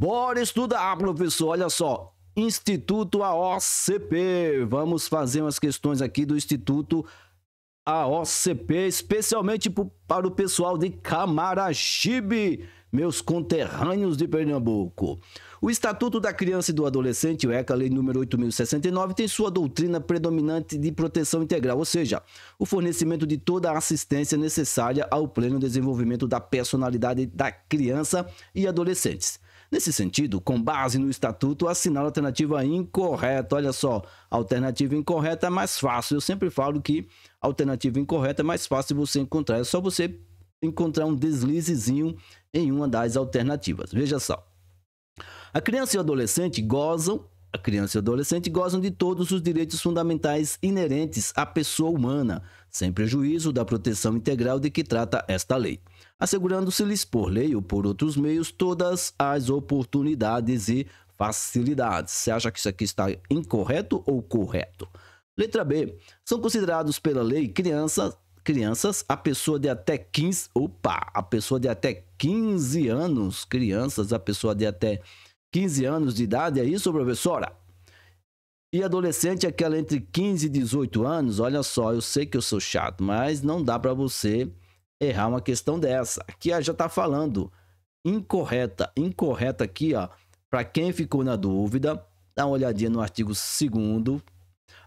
Bora estudar, professor. Olha só. Instituto AOCP. Vamos fazer umas questões aqui do Instituto AOCP, especialmente para o pessoal de Camaragibe, meus conterrâneos de Pernambuco. O Estatuto da Criança e do Adolescente, o ECA, lei número 8069, tem sua doutrina predominante de proteção integral, ou seja, o fornecimento de toda a assistência necessária ao pleno desenvolvimento da personalidade da criança e adolescentes. Nesse sentido, com base no estatuto, assinala a alternativa incorreta. Olha só, alternativa incorreta é mais fácil. Eu sempre falo que alternativa incorreta é mais fácil você encontrar. É só você encontrar um deslizezinho em uma das alternativas. Veja só. A criança e o adolescente gozam a criança e o adolescente gozam de todos os direitos fundamentais inerentes à pessoa humana, sem prejuízo da proteção integral de que trata esta lei assegurando-se-lhes por lei ou por outros meios todas as oportunidades e facilidades. Você acha que isso aqui está incorreto ou correto? Letra B. São considerados pela lei crianças, crianças a pessoa de até 15, opa, a pessoa de até 15 anos, crianças a pessoa de até 15 anos de idade, é isso, professora? E adolescente aquela entre 15 e 18 anos, olha só, eu sei que eu sou chato, mas não dá para você errar uma questão dessa. Aqui já está falando incorreta, incorreta aqui, ó. Para quem ficou na dúvida, dá uma olhadinha no artigo 2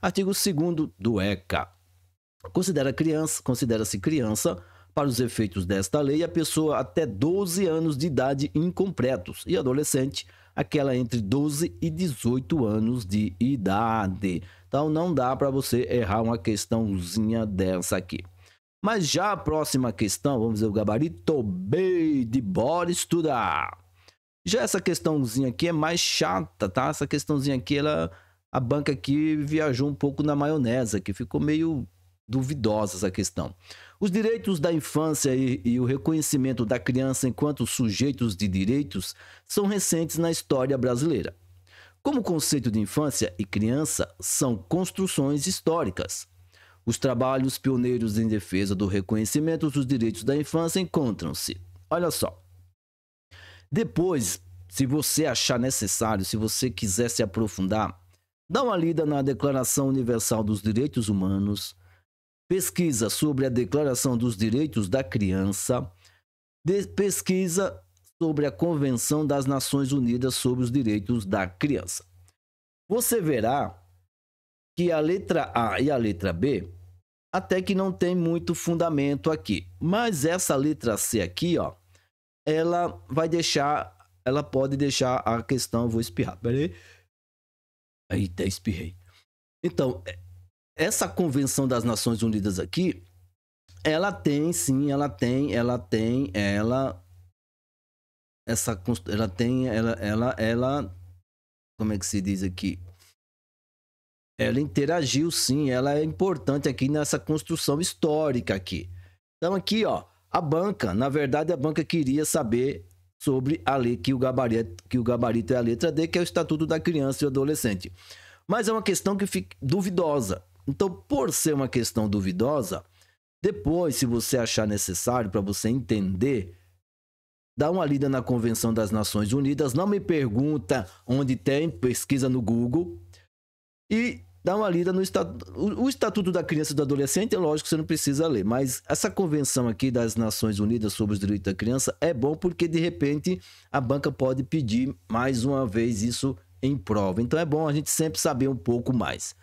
Artigo 2 do ECA. Considera criança, considera-se criança para os efeitos desta lei a pessoa até 12 anos de idade incompletos e adolescente aquela entre 12 e 18 anos de idade. Então não dá para você errar uma questãozinha dessa aqui. Mas já a próxima questão, vamos ver o gabarito B de bora estudar. Já essa questãozinha aqui é mais chata, tá? Essa questãozinha aqui, ela, a banca aqui viajou um pouco na maionese, que ficou meio duvidosa essa questão. Os direitos da infância e, e, o reconhecimento da criança enquanto sujeitos de direitos são recentes na história brasileira. Como o conceito de infância e criança são construções históricas, os trabalhos pioneiros em defesa do reconhecimento dos direitos da infância encontram-se. Olha só. Depois, se você achar necessário, se você quiser se aprofundar, dá uma lida na Declaração Universal dos Direitos Humanos, pesquisa sobre a Declaração dos Direitos da Criança, pesquisa sobre a Convenção das Nações Unidas sobre os Direitos da Criança. Você verá que a letra A e a letra B até que não tem muito fundamento aqui. Mas essa letra C aqui, ó, ela vai deixar, ela pode deixar a questão, vou espirrar, peraí. Eita, espirrei. Então, é, essa Convenção das Nações Unidas aqui, ela tem, sim, ela tem, ela tem, ela essa ela tem, ela ela ela como é que se diz aqui? É. ela interagiu sim, ela é importante aqui nessa construção histórica aqui. Então aqui, ó, a banca, na verdade a banca queria saber sobre a lei que o gabarito, que o gabarito é a letra D, que é o Estatuto da Criança e do Adolescente. Mas é uma questão que fica duvidosa. Então, por ser uma questão duvidosa, depois, se você achar necessário para você entender, dá uma lida na Convenção das Nações Unidas, não me pergunta onde tem, pesquisa no Google. E dá uma lida no estatuto. O Estatuto da Criança e do Adolescente, é lógico que você não precisa ler, mas essa convenção aqui das Nações Unidas sobre os direitos da criança é bom porque, de repente, a banca pode pedir mais uma vez isso em prova. Então é bom a gente sempre saber um pouco mais.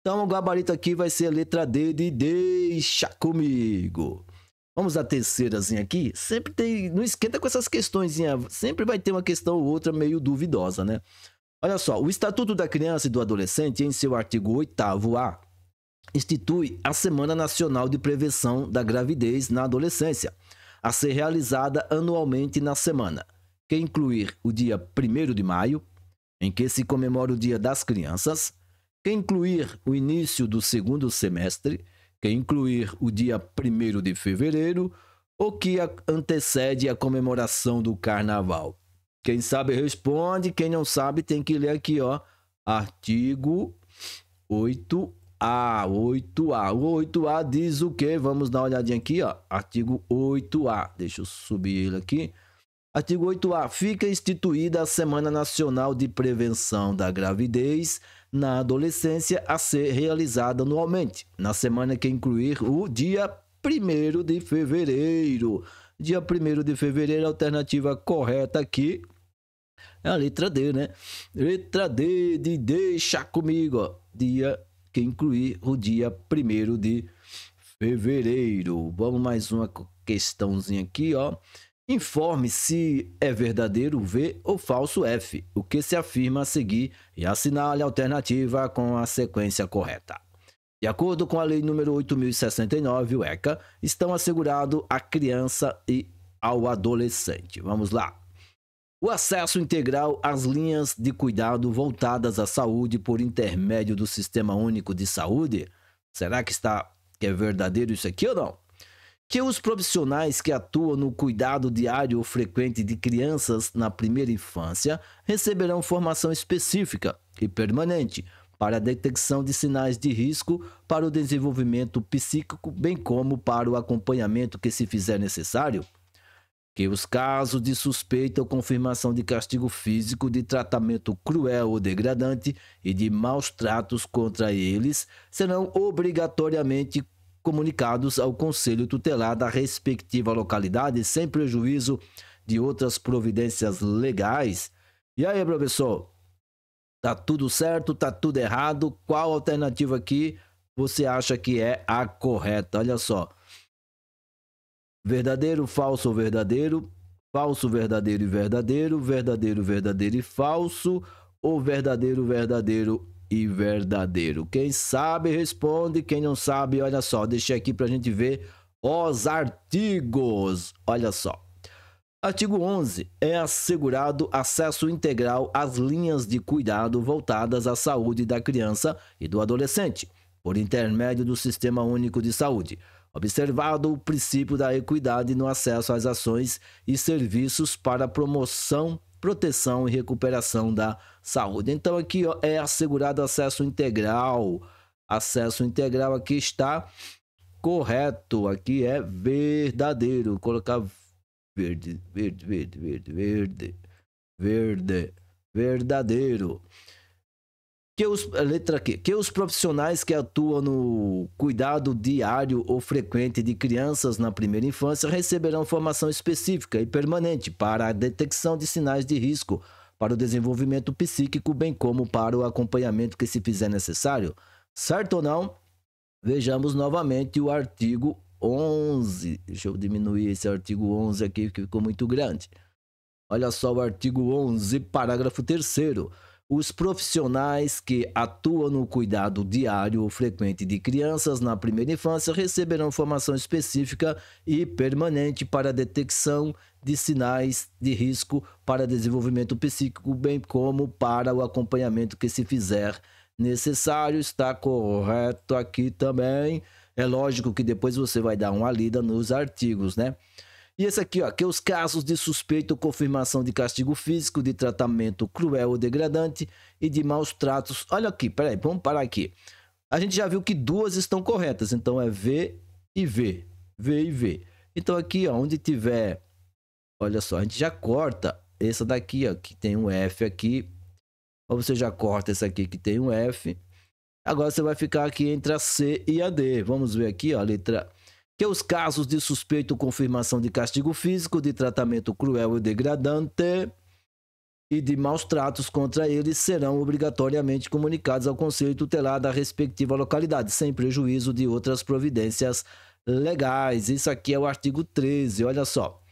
Então o gabarito aqui vai ser a letra D de Deixa comigo. Vamos à terceirazinha aqui. Sempre tem. Não esquenta com essas questões. Sempre vai ter uma questão ou outra meio duvidosa, né? Olha só, o Estatuto da Criança e do Adolescente, em seu artigo 8A, institui a Semana Nacional de Prevenção da Gravidez na Adolescência, a ser realizada anualmente na semana, que incluir o dia 1 de maio, em que se comemora o Dia das Crianças, que incluir o início do segundo semestre, que incluir o dia 1 de fevereiro, o que antecede a comemoração do Carnaval. Quem sabe responde, quem não sabe tem que ler aqui, ó. Artigo 8A, 8A. O 8A diz o quê? Vamos dar uma olhadinha aqui, ó. Artigo 8A. Deixa eu subir ele aqui. Artigo 8A. Fica instituída a Semana Nacional de Prevenção da Gravidez na Adolescência a ser realizada anualmente, na semana que incluir o dia 1 de fevereiro. Dia 1 de fevereiro, alternativa correta aqui, é a letra D, né? Letra D de Deixa Comigo, ó. Dia que incluir o dia 1 de fevereiro. Vamos mais uma questãozinha aqui, ó. Informe se é verdadeiro V ou falso F, o que se afirma a seguir e assinale a alternativa com a sequência correta. De acordo com a Lei Número 8.069, o ECA, estão assegurados a criança e ao adolescente. Vamos lá. O acesso integral às linhas de cuidado voltadas à saúde por intermédio do Sistema Único de Saúde? Será que está que é verdadeiro isso aqui ou não? Que os profissionais que atuam no cuidado diário ou frequente de crianças na primeira infância receberão formação específica e permanente para a detecção de sinais de risco para o desenvolvimento psíquico, bem como para o acompanhamento que se fizer necessário que os casos de suspeita ou confirmação de castigo físico, de tratamento cruel ou degradante e de maus tratos contra eles serão obrigatoriamente comunicados ao conselho tutelar da respectiva localidade, sem prejuízo de outras providências legais. E aí, professor? Tá tudo certo? Tá tudo errado? Qual alternativa aqui você acha que é a correta? Olha só. Verdadeiro, falso ou verdadeiro, falso, verdadeiro e verdadeiro, verdadeiro, verdadeiro e falso, ou verdadeiro, verdadeiro e verdadeiro. Quem sabe responde, quem não sabe, olha só, deixei aqui para a gente ver os artigos. Olha só. Artigo 11. É assegurado acesso integral às linhas de cuidado voltadas à saúde da criança e do adolescente, por intermédio do Sistema Único de Saúde observado o princípio da equidade no acesso às ações e serviços para promoção, proteção e recuperação da saúde. Então aqui é assegurado acesso integral. Acesso integral aqui está correto, aqui é verdadeiro. Vou colocar verde, verde, verde, verde, verde, verde, verdadeiro que os, letra aqui que os profissionais que atuam no cuidado diário ou frequente de crianças na primeira infância receberão formação específica e permanente para a detecção de sinais de risco para o desenvolvimento psíquico, bem como para o acompanhamento que se fizer necessário. Certo ou não? Vejamos novamente o artigo 11. Deixa eu diminuir esse artigo 11 aqui que ficou muito grande. Olha só o artigo 11, parágrafo 3 os profissionais que atuam no cuidado diário ou frequente de crianças na primeira infância receberão formação específica e permanente para detecção de sinais de risco para desenvolvimento psíquico, bem como para o acompanhamento que se fizer necessário. Está correto aqui também. É lógico que depois você vai dar uma lida nos artigos, né? E esse aqui, ó, que é os casos de suspeito ou confirmação de castigo físico, de tratamento cruel ou degradante e de maus tratos. Olha aqui, peraí, vamos parar aqui. A gente já viu que duas estão corretas, então é V e V, V e V. Então aqui, ó, onde tiver, olha só, a gente já corta essa daqui, ó, que tem um F aqui. Ou você já corta essa aqui que tem um F. Agora você vai ficar aqui entre a C e a D. Vamos ver aqui, ó, a letra que os casos de suspeito ou confirmação de castigo físico, de tratamento cruel e degradante e de maus tratos contra eles serão obrigatoriamente comunicados ao Conselho Tutelar da respectiva localidade, sem prejuízo de outras providências legais. Isso aqui é o artigo 13, olha só.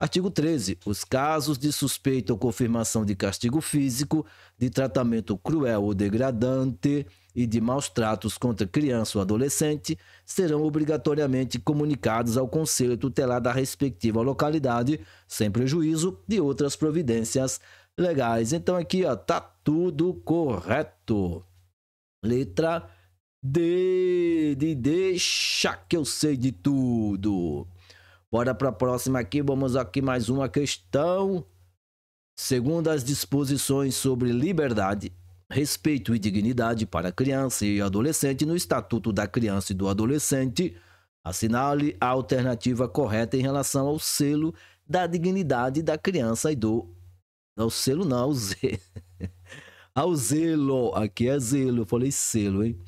Artigo 13. Os casos de suspeita ou confirmação de castigo físico, de tratamento cruel ou degradante, e de maus tratos contra criança ou adolescente serão obrigatoriamente comunicados ao conselho tutelar da respectiva localidade, sem prejuízo de outras providências legais. Então aqui ó, tá tudo correto. Letra D de deixa que eu sei de tudo. Bora para a próxima aqui, vamos aqui mais uma questão. Segundo as disposições sobre liberdade respeito e dignidade para criança e adolescente no Estatuto da Criança e do Adolescente, assinale a alternativa correta em relação ao selo da dignidade da criança e do. ao selo não, ao zelo. ao zelo, aqui é zelo, eu falei selo, hein?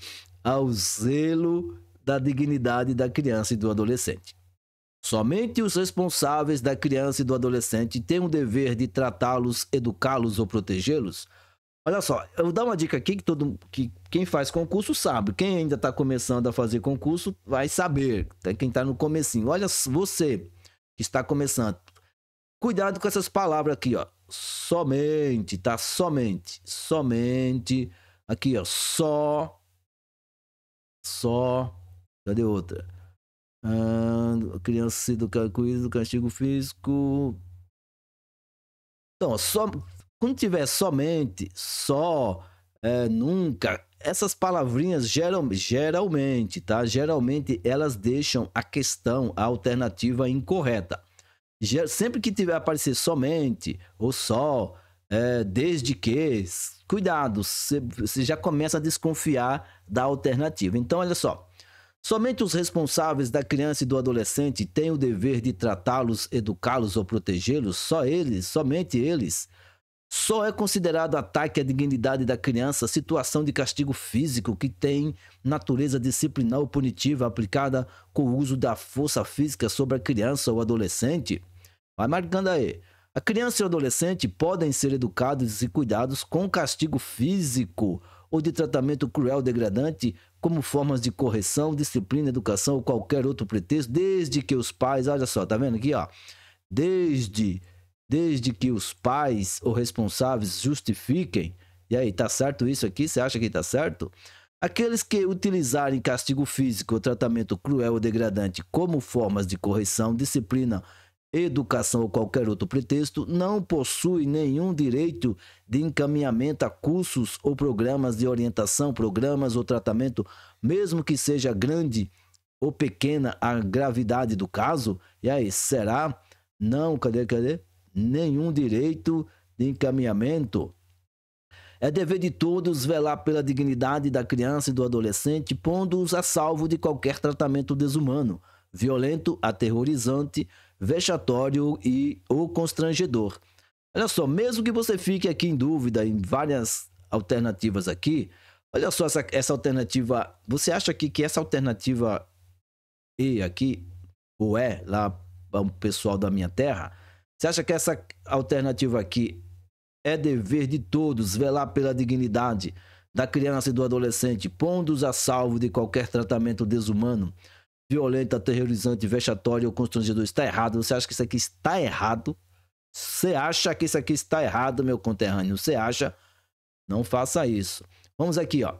Ao zelo da dignidade da criança e do adolescente. Somente os responsáveis da criança e do adolescente têm o dever de tratá-los, educá-los ou protegê-los Olha só, eu vou dar uma dica aqui que todo que quem faz concurso sabe, quem ainda está começando a fazer concurso vai saber, tá? quem está no comecinho. Olha você que está começando, cuidado com essas palavras aqui, ó. Somente, tá? Somente, somente. Aqui, ó, só, só. Cadê outra? Ah, criança do cuido do castigo físico. Então, ó, só quando tiver somente, só, é, nunca, essas palavrinhas geral, geralmente, tá? Geralmente elas deixam a questão, a alternativa incorreta. Sempre que tiver aparecer somente ou só, é, desde que, cuidado, você já começa a desconfiar da alternativa. Então, olha só. Somente os responsáveis da criança e do adolescente têm o dever de tratá-los, educá-los ou protegê-los, só eles, somente eles só é considerado ataque à dignidade da criança situação de castigo físico que tem natureza disciplinar ou punitiva aplicada com o uso da força física sobre a criança ou adolescente. Vai marcando aí. A criança e o adolescente podem ser educados e cuidados com castigo físico ou de tratamento cruel degradante como formas de correção, disciplina, educação ou qualquer outro pretexto, desde que os pais, olha só, tá vendo aqui, ó, desde desde que os pais ou responsáveis justifiquem. E aí, tá certo isso aqui? Você acha que tá certo? Aqueles que utilizarem castigo físico ou tratamento cruel ou degradante como formas de correção, disciplina, educação ou qualquer outro pretexto, não possuem nenhum direito de encaminhamento a cursos ou programas de orientação, programas ou tratamento, mesmo que seja grande ou pequena a gravidade do caso. E aí, será? Não, cadê, cadê? nenhum direito de encaminhamento. É dever de todos velar pela dignidade da criança e do adolescente, pondo-os a salvo de qualquer tratamento desumano, violento, aterrorizante, vexatório e ou constrangedor. Olha só, mesmo que você fique aqui em dúvida em várias alternativas aqui, olha só essa, essa alternativa. Você acha aqui que essa alternativa E aqui, ou é, lá o pessoal da minha terra, você acha que essa alternativa aqui é dever de todos velar pela dignidade da criança e do adolescente, pondo-os a salvo de qualquer tratamento desumano, violento, aterrorizante, vexatório ou constrangedor? Está errado. Você acha que isso aqui está errado? Você acha que isso aqui está errado, meu conterrâneo? Você acha? Não faça isso. Vamos aqui, ó.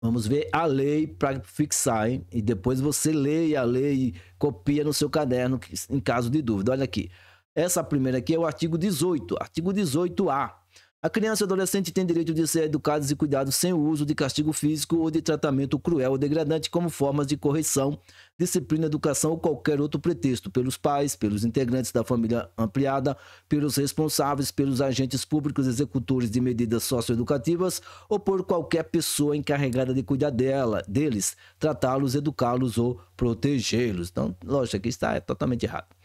Vamos ver a lei para fixar, hein? E depois você lê a lei e copia no seu caderno em caso de dúvida. Olha aqui. Essa primeira aqui é o artigo 18, artigo 18A. A criança e adolescente têm direito de ser educados e cuidados sem o uso de castigo físico ou de tratamento cruel ou degradante como formas de correção, disciplina, educação ou qualquer outro pretexto, pelos pais, pelos integrantes da família ampliada, pelos responsáveis, pelos agentes públicos executores de medidas socioeducativas ou por qualquer pessoa encarregada de cuidar dela, deles, tratá-los, educá-los ou protegê-los. Então, lógico, aqui está é totalmente errado.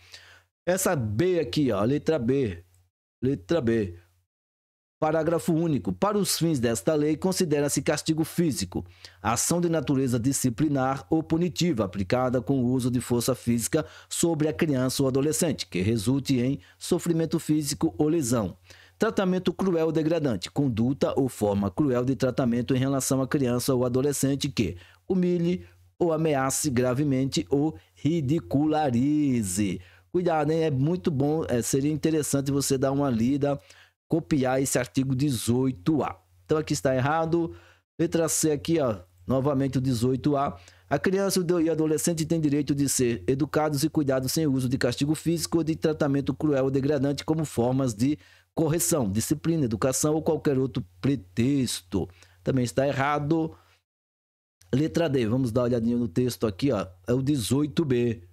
Essa B aqui, ó, letra B. Letra B. Parágrafo único. Para os fins desta lei, considera-se castigo físico, ação de natureza disciplinar ou punitiva aplicada com o uso de força física sobre a criança ou adolescente, que resulte em sofrimento físico ou lesão. Tratamento cruel ou degradante, conduta ou forma cruel de tratamento em relação à criança ou adolescente que humilhe ou ameace gravemente ou ridicularize cuidado, hein? É muito bom, é, seria interessante você dar uma lida, copiar esse artigo 18A. Então aqui está errado. Letra C aqui, ó, novamente o 18A. A criança e o adolescente têm direito de ser educados e cuidados sem uso de castigo físico ou de tratamento cruel ou degradante como formas de correção, disciplina, educação ou qualquer outro pretexto. Também está errado. Letra D, vamos dar uma olhadinha no texto aqui, ó. É o 18B.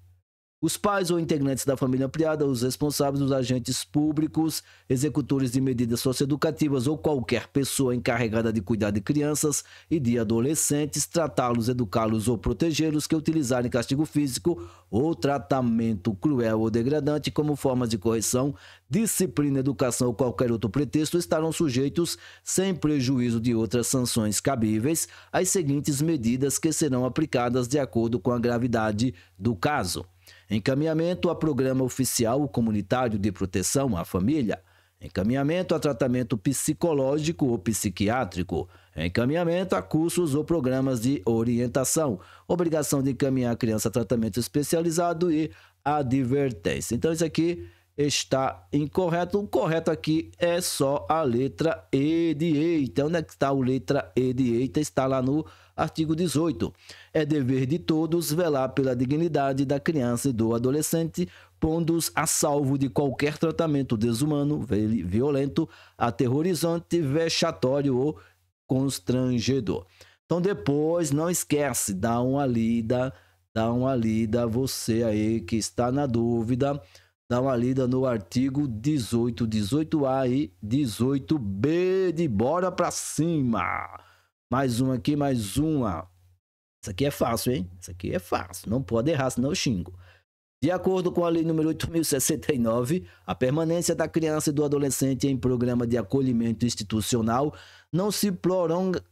Os pais ou integrantes da família ampliada, os responsáveis, os agentes públicos, executores de medidas socioeducativas ou qualquer pessoa encarregada de cuidar de crianças e de adolescentes, tratá-los, educá-los ou protegê-los que utilizarem castigo físico ou tratamento cruel ou degradante como formas de correção, disciplina, educação ou qualquer outro pretexto estarão sujeitos, sem prejuízo de outras sanções cabíveis, às seguintes medidas que serão aplicadas de acordo com a gravidade do caso. Encaminhamento a programa oficial comunitário de proteção à família. Encaminhamento a tratamento psicológico ou psiquiátrico. Encaminhamento a cursos ou programas de orientação. Obrigação de encaminhar a criança a tratamento especializado e advertência. Então, isso aqui está incorreto. O correto aqui é só a letra E de eita. Então, onde é que está a letra E de eita? Então, está lá no Artigo 18. É dever de todos velar pela dignidade da criança e do adolescente, pondo-os a salvo de qualquer tratamento desumano, violento, aterrorizante, vexatório ou constrangedor. Então depois, não esquece, dá uma lida, dá uma lida você aí que está na dúvida, dá uma lida no artigo 18, 18A e 18B de bora pra cima. Mais uma aqui, mais uma. Isso aqui é fácil, hein? Isso aqui é fácil. Não pode errar, senão eu xingo. De acordo com a Lei número 8.069, a permanência da criança e do adolescente em programa de acolhimento institucional não se prolonga,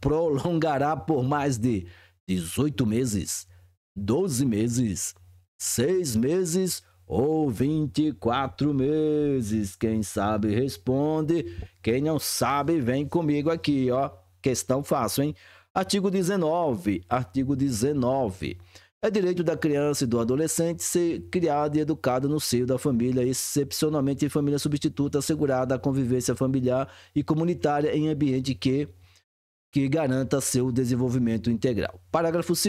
prolongará por mais de 18 meses, 12 meses, 6 meses ou 24 meses. Quem sabe responde, quem não sabe vem comigo aqui, ó. Questão fácil, hein? Artigo 19. Artigo 19. É direito da criança e do adolescente ser criada e educada no seio da família, excepcionalmente em família substituta, assegurada a convivência familiar e comunitária em ambiente que, que garanta seu desenvolvimento integral. Parágrafo 2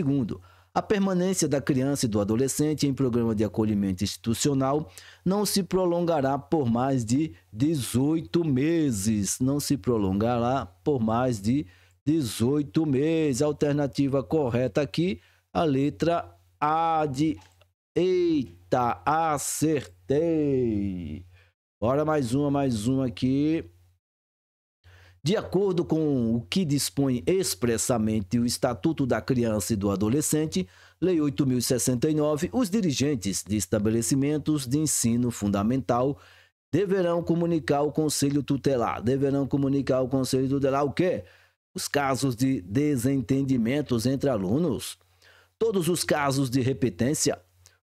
a permanência da criança e do adolescente em programa de acolhimento institucional não se prolongará por mais de 18 meses. Não se prolongará por mais de 18 meses. alternativa correta aqui, a letra A de. Eita, acertei! Bora mais uma, mais uma aqui. De acordo com o que dispõe expressamente o Estatuto da Criança e do Adolescente, Lei 8069, os dirigentes de estabelecimentos de ensino fundamental deverão comunicar ao Conselho Tutelar. Deverão comunicar ao Conselho Tutelar o quê? Os casos de desentendimentos entre alunos, todos os casos de repetência,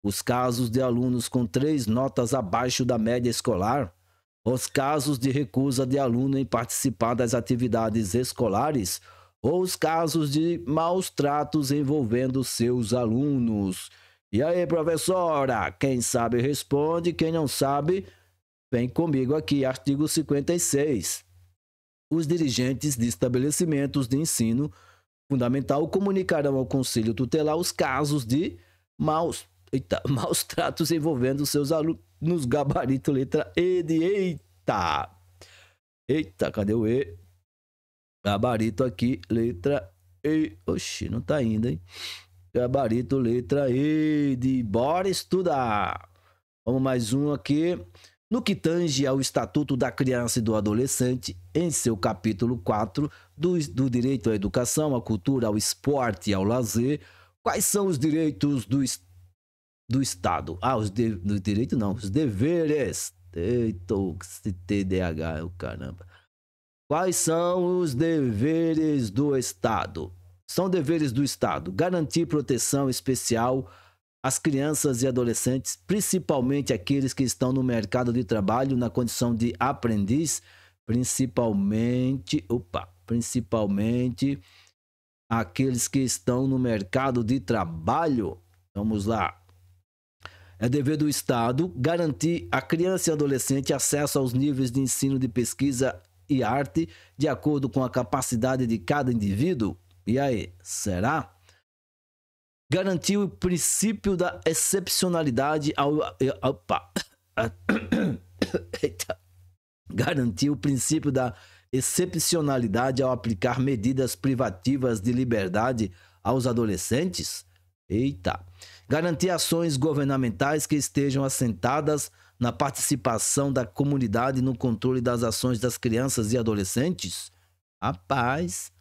os casos de alunos com três notas abaixo da média escolar, os casos de recusa de aluno em participar das atividades escolares ou os casos de maus tratos envolvendo seus alunos. E aí, professora? Quem sabe responde, quem não sabe, vem comigo aqui, artigo 56. Os dirigentes de estabelecimentos de ensino fundamental comunicarão ao Conselho Tutelar os casos de maus, eita, maus tratos envolvendo seus alunos nos gabaritos letra E de eita. Eita, cadê o E? Gabarito aqui, letra E. Oxi, não tá indo, hein? Gabarito, letra E de bora estudar. Vamos mais um aqui. No que tange ao Estatuto da Criança e do Adolescente, em seu capítulo 4, do, do direito à educação, à cultura, ao esporte e ao lazer, quais são os direitos do Estado? do Estado. Ah, os de, do direito não, os deveres. Eita, TDAH, é o caramba. Quais são os deveres do Estado? São deveres do Estado garantir proteção especial às crianças e adolescentes, principalmente aqueles que estão no mercado de trabalho na condição de aprendiz, principalmente, opa, principalmente aqueles que estão no mercado de trabalho. Vamos lá. É dever do Estado garantir à criança e adolescente acesso aos níveis de ensino de pesquisa e arte de acordo com a capacidade de cada indivíduo? E aí, será? Garantir o princípio da excepcionalidade ao. Eh, opa! Eita! Garantir o princípio da excepcionalidade ao aplicar medidas privativas de liberdade aos adolescentes? Eita! Garantir ações governamentais que estejam assentadas na participação da comunidade no controle das ações das crianças e adolescentes? Rapaz!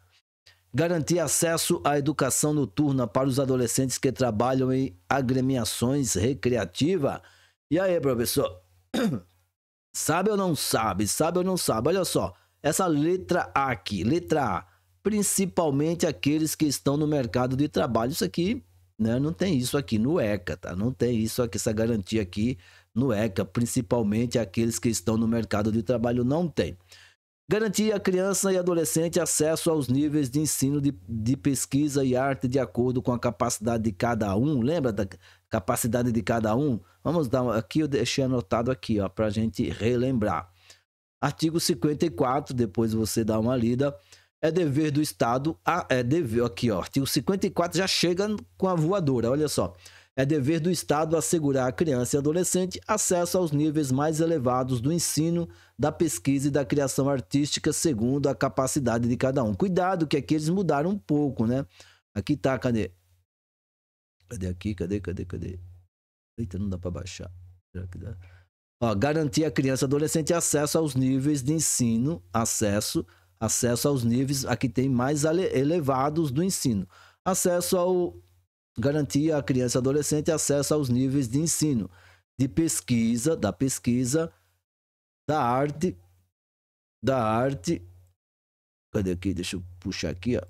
Garantir acesso à educação noturna para os adolescentes que trabalham em agremiações recreativas. E aí, professor? Sabe ou não sabe? Sabe ou não sabe? Olha só, essa letra A aqui, letra A, principalmente aqueles que estão no mercado de trabalho. Isso aqui né? Não tem isso aqui no ECA, tá? Não tem isso aqui, essa garantia aqui no ECA, principalmente aqueles que estão no mercado de trabalho não tem. Garantir a criança e adolescente acesso aos níveis de ensino de, de pesquisa e arte de acordo com a capacidade de cada um. Lembra da capacidade de cada um? Vamos dar aqui, eu deixei anotado aqui, ó, para a gente relembrar. Artigo 54, depois você dá uma lida é dever do Estado, a, ah, é dever, aqui ó, artigo 54 já chega com a voadora, olha só. É dever do Estado assegurar à criança e adolescente acesso aos níveis mais elevados do ensino, da pesquisa e da criação artística segundo a capacidade de cada um. Cuidado que aqui eles mudaram um pouco, né? Aqui tá, cadê? Cadê aqui? Cadê, cadê, cadê? Eita, não dá para baixar. Será que dá? Ó, garantir à criança e adolescente acesso aos níveis de ensino, acesso acesso aos níveis aqui tem mais elevados do ensino, acesso ao garantia à criança e adolescente acesso aos níveis de ensino, de pesquisa, da pesquisa, da arte, da arte, cadê aqui? Deixa eu puxar aqui, ó.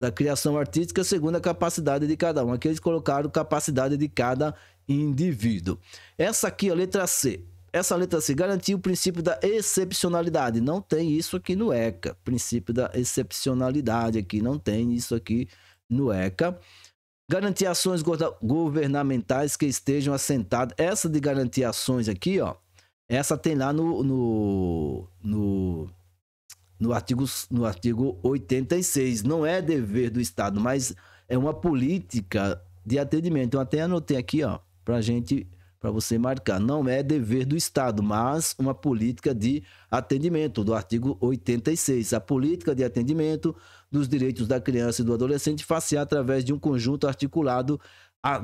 Da criação artística segundo a capacidade de cada um. Aqui eles colocaram capacidade de cada indivíduo. Essa aqui, a letra C, essa letra se garantiu o princípio da excepcionalidade. Não tem isso aqui no ECA. Princípio da excepcionalidade aqui. Não tem isso aqui no ECA. Garantir ações governamentais que estejam assentadas. Essa de garantir ações aqui, ó. Essa tem lá no, no, no, no, artigo, no artigo 86. Não é dever do Estado, mas é uma política de atendimento. Eu então, até anotei aqui, ó, para gente para você marcar. Não é dever do Estado, mas uma política de atendimento, do artigo 86. A política de atendimento dos direitos da criança e do adolescente faz-se através de um conjunto articulado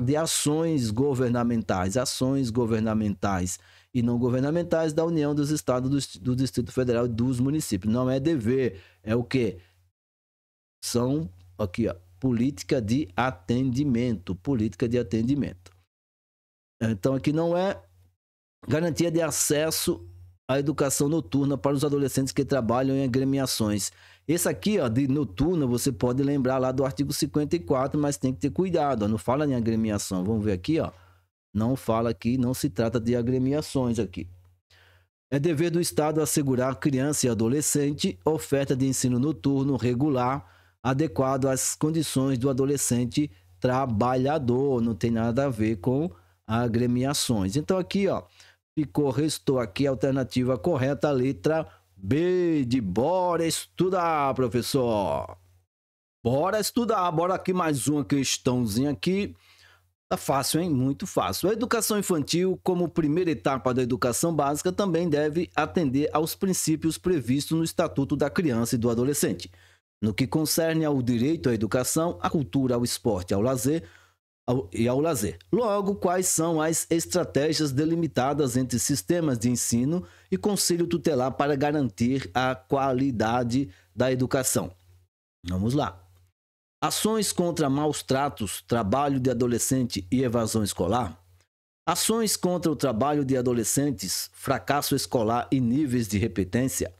de ações governamentais, ações governamentais e não governamentais da União dos Estados do Distrito Federal e dos municípios. Não é dever, é o que? São aqui, ó, política de atendimento, política de atendimento. Então, aqui não é garantia de acesso à educação noturna para os adolescentes que trabalham em agremiações. Esse aqui, ó, de noturna, você pode lembrar lá do artigo 54, mas tem que ter cuidado, ó, não fala em agremiação. Vamos ver aqui, ó. Não fala aqui, não se trata de agremiações aqui. É dever do Estado assegurar à criança e adolescente oferta de ensino noturno regular, adequado às condições do adolescente trabalhador. Não tem nada a ver com agremiações. Então aqui, ó, ficou, restou aqui a alternativa correta, a letra B de bora estudar, professor. Bora estudar, bora aqui mais uma questãozinha aqui. Tá fácil, hein? Muito fácil. A educação infantil, como primeira etapa da educação básica, também deve atender aos princípios previstos no Estatuto da Criança e do Adolescente. No que concerne ao direito à educação, à cultura, ao esporte, ao lazer, e ao lazer. Logo, quais são as estratégias delimitadas entre sistemas de ensino e conselho tutelar para garantir a qualidade da educação? Vamos lá. Ações contra maus tratos, trabalho de adolescente e evasão escolar. Ações contra o trabalho de adolescentes, fracasso escolar e níveis de repetência.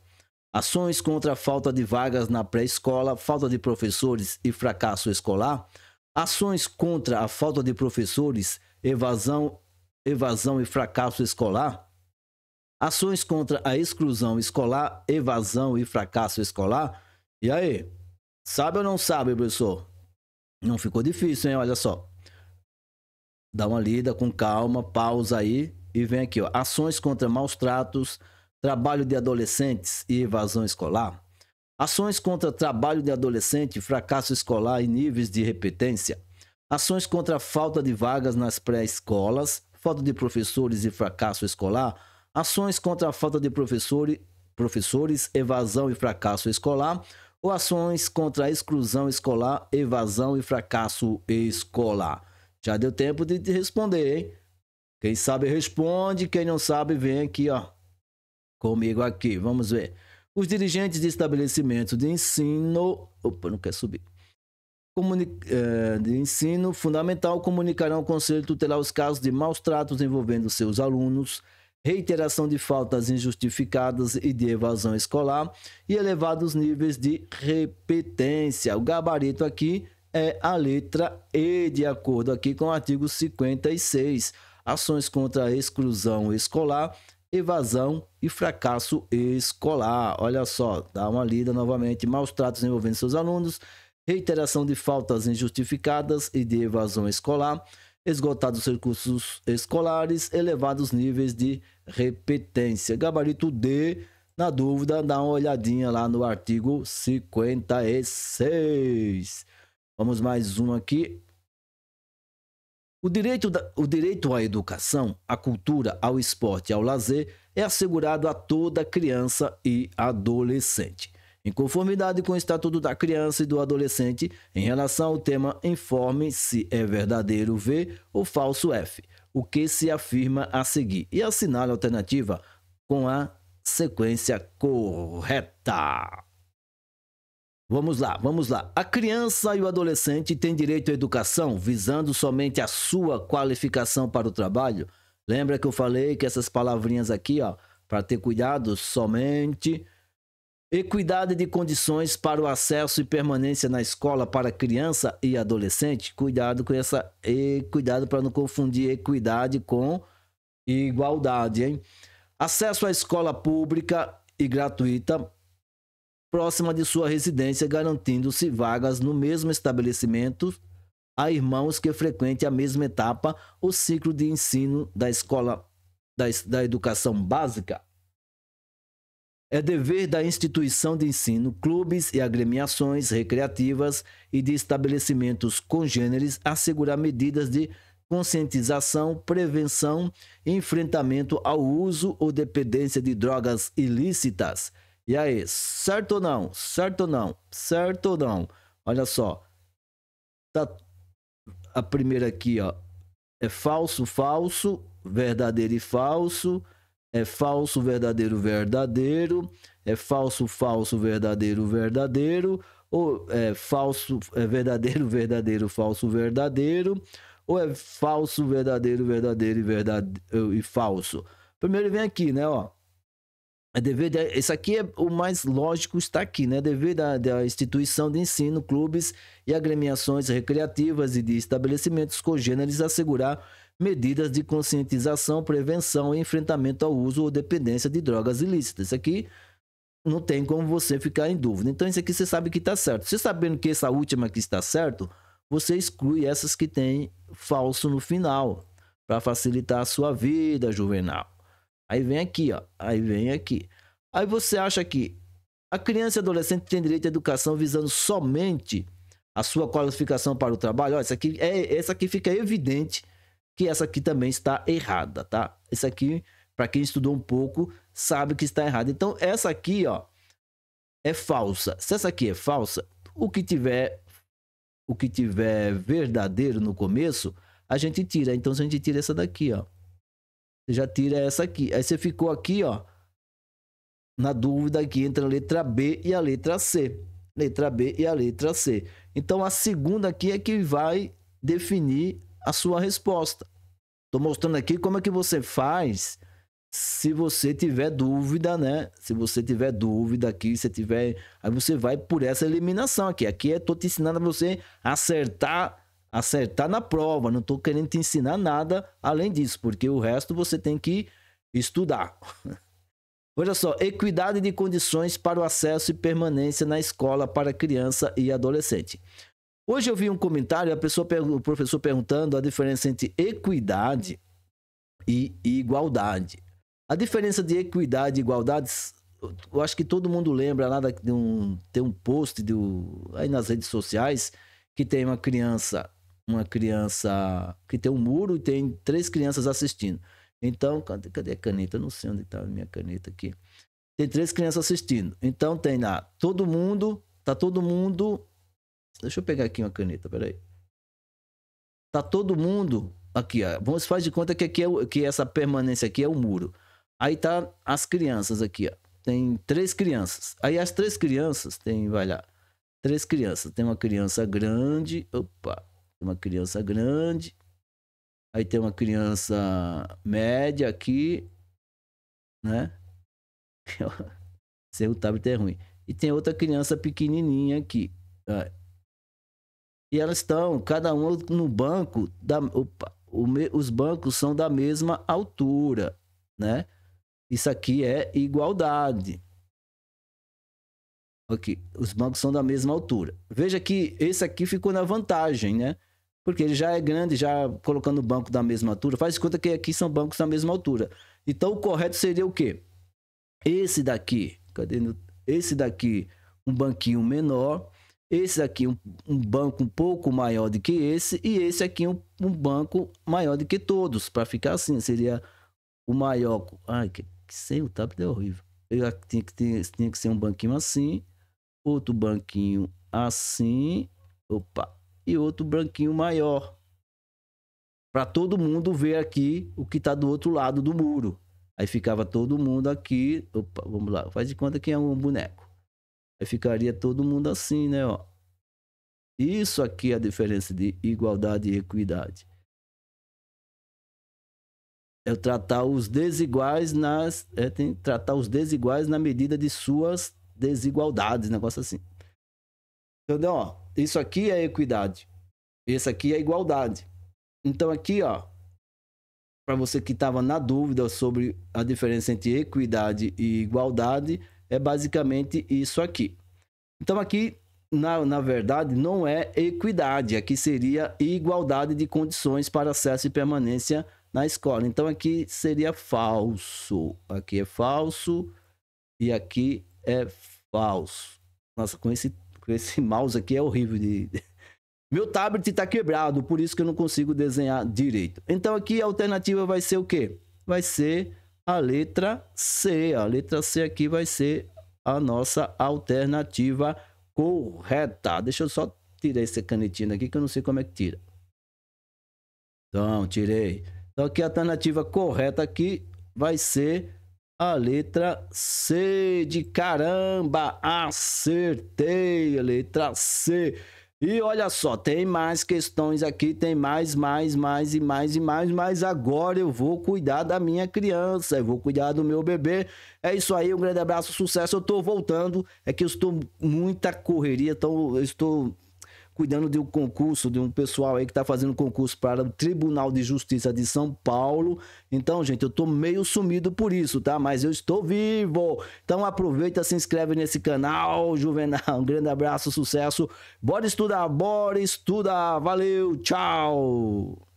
Ações contra a falta de vagas na pré-escola, falta de professores e fracasso escolar Ações contra a falta de professores, evasão, evasão e fracasso escolar. Ações contra a exclusão escolar, evasão e fracasso escolar. E aí? Sabe ou não sabe, professor? Não ficou difícil, hein? Olha só. Dá uma lida com calma, pausa aí e vem aqui, ó. Ações contra maus tratos, trabalho de adolescentes e evasão escolar ações contra trabalho de adolescente, fracasso escolar e níveis de repetência, ações contra a falta de vagas nas pré-escolas, falta de professores e fracasso escolar, ações contra a falta de professor, professores, evasão e fracasso escolar, ou ações contra a exclusão escolar, evasão e fracasso escolar. Já deu tempo de te responder, hein? Quem sabe responde, quem não sabe vem aqui, ó. Comigo aqui, vamos ver. Os dirigentes de estabelecimentos de ensino. Opa, não quer subir. Comuni... É, de ensino fundamental comunicarão ao Conselho Tutelar os casos de maus tratos envolvendo seus alunos, reiteração de faltas injustificadas e de evasão escolar e elevados níveis de repetência. O gabarito aqui é a letra E, de acordo aqui com o artigo 56. Ações contra a exclusão escolar evasão e fracasso escolar. Olha só, dá uma lida novamente. Maus tratos envolvendo seus alunos, reiteração de faltas injustificadas e de evasão escolar, esgotados os recursos escolares, elevados níveis de repetência. Gabarito D, na dúvida, dá uma olhadinha lá no artigo 56. Vamos mais um aqui. O direito, da, o direito à educação, à cultura, ao esporte e ao lazer é assegurado a toda criança e adolescente, em conformidade com o Estatuto da Criança e do Adolescente, em relação ao tema informe se é verdadeiro V ou falso F, o que se afirma a seguir, e assinale a alternativa com a sequência correta. Vamos lá, vamos lá. A criança e o adolescente têm direito à educação visando somente a sua qualificação para o trabalho. Lembra que eu falei que essas palavrinhas aqui, ó, para ter cuidado somente equidade de condições para o acesso e permanência na escola para criança e adolescente. Cuidado com essa e cuidado para não confundir equidade com igualdade, hein? Acesso à escola pública e gratuita próxima de sua residência, garantindo-se vagas no mesmo estabelecimento a irmãos que frequentem a mesma etapa o ciclo de ensino da escola da, da educação básica. É dever da instituição de ensino, clubes e agremiações recreativas e de estabelecimentos congêneres assegurar medidas de conscientização, prevenção e enfrentamento ao uso ou dependência de drogas ilícitas e aí, certo ou não? Certo ou não? Certo ou não? Olha só. Tá a primeira aqui, ó. É falso, falso, verdadeiro e falso. É falso, verdadeiro, verdadeiro. É falso, falso, verdadeiro, verdadeiro. Ou é falso, é verdadeiro, verdadeiro, falso, verdadeiro. Ou é falso, verdadeiro, verdadeiro e, verdade... e falso. Primeiro vem aqui, né, ó. É devido a, isso aqui é o mais lógico está aqui, né? É devido à instituição de ensino, clubes e agremiações recreativas e de estabelecimentos congêneres assegurar medidas de conscientização, prevenção e enfrentamento ao uso ou dependência de drogas ilícitas. Isso aqui não tem como você ficar em dúvida. Então isso aqui você sabe que está certo. Você sabendo que essa última aqui está certo, você exclui essas que têm falso no final para facilitar a sua vida, Juvenal. Aí vem aqui, ó. Aí vem aqui. Aí você acha que a criança e adolescente tem direito à educação visando somente a sua qualificação para o trabalho? Ó, essa aqui, é, essa aqui fica evidente que essa aqui também está errada, tá? Essa aqui, para quem estudou um pouco, sabe que está errada. Então, essa aqui, ó, é falsa. Se essa aqui é falsa, o que tiver o que tiver verdadeiro no começo, a gente tira. Então, a gente tira essa daqui, ó. Você já tira essa aqui. Aí você ficou aqui, ó. Na dúvida aqui entre a letra B e a letra C. Letra B e a letra C. Então a segunda aqui é que vai definir a sua resposta. tô mostrando aqui como é que você faz se você tiver dúvida, né? Se você tiver dúvida aqui, se tiver, aí você vai por essa eliminação aqui. Aqui é tô te ensinando a você acertar acertar na prova, não estou querendo te ensinar nada além disso, porque o resto você tem que estudar. Olha só, equidade de condições para o acesso e permanência na escola para criança e adolescente. Hoje eu vi um comentário, a pessoa, o professor perguntando a diferença entre equidade e igualdade. A diferença de equidade e igualdade, eu acho que todo mundo lembra lá de um, tem um post do, aí nas redes sociais que tem uma criança uma criança que tem um muro e tem três crianças assistindo. Então, cadê, cadê a caneta? Eu não sei onde está a minha caneta aqui. Tem três crianças assistindo. Então tem lá, todo mundo, tá todo mundo. Deixa eu pegar aqui uma caneta, peraí. Tá todo mundo aqui, ó. Vamos fazer de conta que aqui é que essa permanência aqui é o muro. Aí tá as crianças aqui, ó. Tem três crianças. Aí as três crianças tem, vai lá. Três crianças. Tem uma criança grande, opa, tem uma criança grande, aí tem uma criança média aqui, né? o tablet é ruim. E tem outra criança pequenininha aqui. E elas estão, cada uma no banco, da, opa, o, os bancos são da mesma altura, né? Isso aqui é igualdade. Aqui, os bancos são da mesma altura. Veja que esse aqui ficou na vantagem, né? Porque ele já é grande, já colocando o banco da mesma altura. Faz conta que aqui são bancos da mesma altura. Então o correto seria o quê? Esse daqui, cadê? Esse daqui, um banquinho menor. Esse aqui, um, um banco um pouco maior do que esse. E esse aqui, um, um banco maior do que todos. Para ficar assim, seria o maior. Ai, que, que sem o tap é horrível. Eu tinha que, ter, tinha que ser um banquinho assim. Outro banquinho assim. Opa, e outro branquinho maior. Para todo mundo ver aqui o que está do outro lado do muro. Aí ficava todo mundo aqui. Opa, vamos lá, faz de conta que é um boneco. Aí ficaria todo mundo assim, né? Ó. Isso aqui é a diferença de igualdade e equidade. É tratar os desiguais nas. É, tem, tratar os desiguais na medida de suas desigualdades, negócio assim. Entendeu? Ó, isso aqui é equidade. Esse aqui é igualdade. Então aqui, ó, para você que estava na dúvida sobre a diferença entre equidade e igualdade, é basicamente isso aqui. Então aqui, na, na verdade, não é equidade, aqui seria igualdade de condições para acesso e permanência na escola. Então aqui seria falso. Aqui é falso e aqui é falso. Nossa, com esse esse mouse aqui é horrível de. Meu tablet está quebrado, por isso que eu não consigo desenhar direito. Então aqui a alternativa vai ser o quê? Vai ser a letra C. A letra C aqui vai ser a nossa alternativa correta. Deixa eu só tirar essa canetinha aqui que eu não sei como é que tira. Então, tirei. Então aqui a alternativa correta aqui vai ser a letra C de caramba, acertei. A letra C. E olha só, tem mais questões aqui, tem mais, mais, mais e mais e mais, mas agora eu vou cuidar da minha criança, eu vou cuidar do meu bebê. É isso aí, um grande abraço, sucesso. Eu tô voltando, é que eu estou muita correria, então eu estou cuidando de um concurso, de um pessoal aí que está fazendo concurso para o Tribunal de Justiça de São Paulo. Então, gente, eu estou meio sumido por isso, tá? Mas eu estou vivo. Então aproveita, se inscreve nesse canal, Juvenal. Um grande abraço, sucesso. Bora estudar, bora estudar. Valeu, tchau.